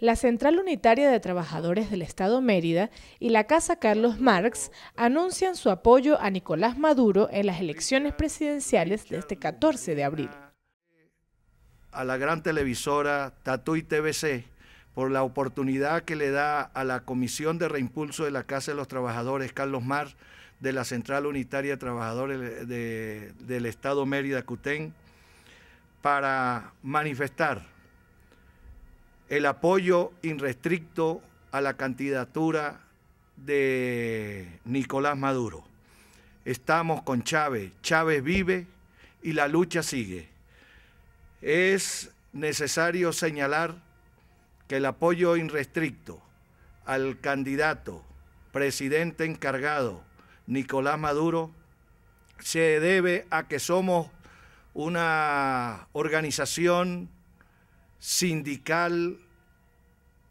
La Central Unitaria de Trabajadores del Estado Mérida y la Casa Carlos Marx anuncian su apoyo a Nicolás Maduro en las elecciones presidenciales de este 14 de abril a la gran televisora y TVC por la oportunidad que le da a la Comisión de Reimpulso de la Casa de los Trabajadores, Carlos Mar, de la Central Unitaria de Trabajadores del Estado Mérida Cutén, para manifestar el apoyo irrestricto a la candidatura de Nicolás Maduro. Estamos con Chávez, Chávez vive y la lucha sigue es necesario señalar que el apoyo irrestricto al candidato presidente encargado, Nicolás Maduro, se debe a que somos una organización sindical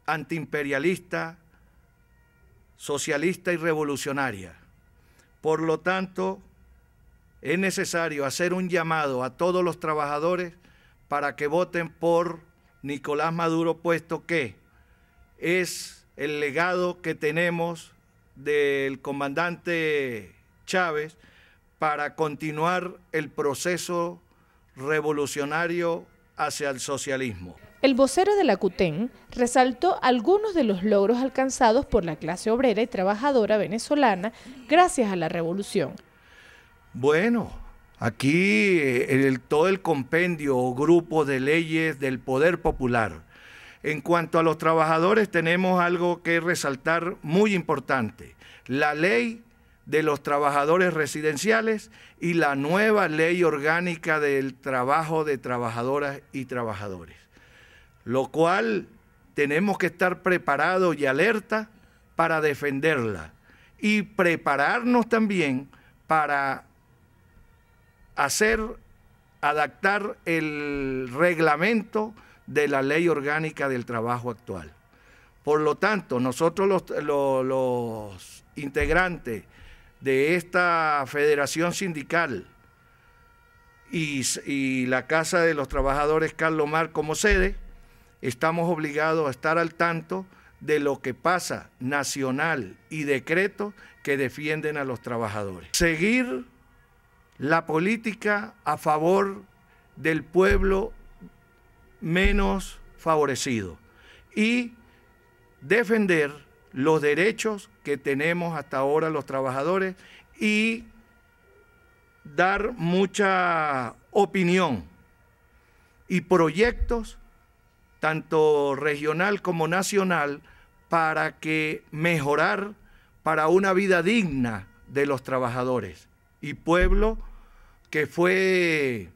antiimperialista, socialista y revolucionaria. Por lo tanto, es necesario hacer un llamado a todos los trabajadores para que voten por Nicolás Maduro, puesto que es el legado que tenemos del comandante Chávez para continuar el proceso revolucionario hacia el socialismo. El vocero de la CUTEN resaltó algunos de los logros alcanzados por la clase obrera y trabajadora venezolana gracias a la revolución. Bueno, Aquí eh, el, todo el compendio o grupo de leyes del poder popular. En cuanto a los trabajadores, tenemos algo que resaltar muy importante. La ley de los trabajadores residenciales y la nueva ley orgánica del trabajo de trabajadoras y trabajadores. Lo cual tenemos que estar preparados y alerta para defenderla y prepararnos también para hacer, adaptar el reglamento de la ley orgánica del trabajo actual. Por lo tanto, nosotros los, integrantes de esta federación sindical y, la Casa de los Trabajadores Carlos Mar como sede, estamos obligados a estar al tanto de lo que pasa nacional y decreto que defienden a los trabajadores. Seguir la política a favor del pueblo menos favorecido y defender los derechos que tenemos hasta ahora los trabajadores y dar mucha opinión y proyectos, tanto regional como nacional, para que mejorar para una vida digna de los trabajadores y pueblo que fue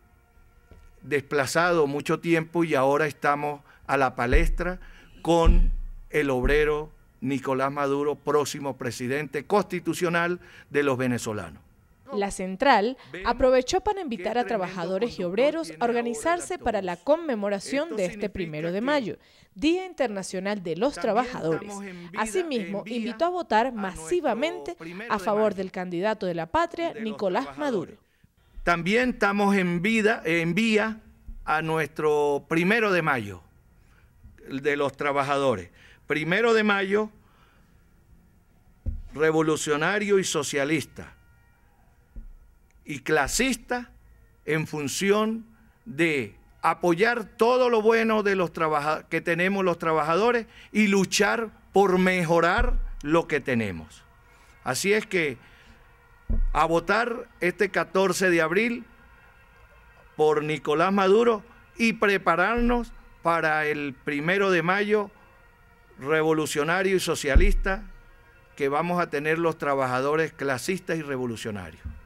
desplazado mucho tiempo y ahora estamos a la palestra con el obrero Nicolás Maduro, próximo presidente constitucional de los venezolanos. La central aprovechó para invitar a trabajadores y obreros a organizarse para la conmemoración de este primero de mayo, Día Internacional de los Trabajadores. Asimismo, invitó a votar masivamente a favor del candidato de la patria, Nicolás Maduro. También estamos en, vida, en vía a nuestro primero de mayo de los trabajadores. Primero de mayo, revolucionario y socialista y clasista en función de apoyar todo lo bueno de los que tenemos los trabajadores y luchar por mejorar lo que tenemos. Así es que a votar este 14 de abril por Nicolás Maduro y prepararnos para el primero de mayo revolucionario y socialista que vamos a tener los trabajadores clasistas y revolucionarios.